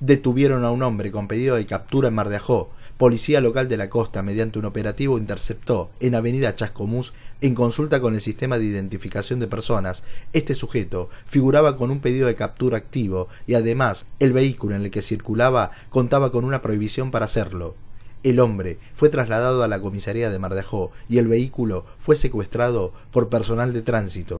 detuvieron a un hombre con pedido de captura en Mar de Ajó. Policía local de la costa, mediante un operativo, interceptó en Avenida Chascomús, en consulta con el sistema de identificación de personas. Este sujeto figuraba con un pedido de captura activo y además el vehículo en el que circulaba contaba con una prohibición para hacerlo. El hombre fue trasladado a la comisaría de Ajó y el vehículo fue secuestrado por personal de tránsito.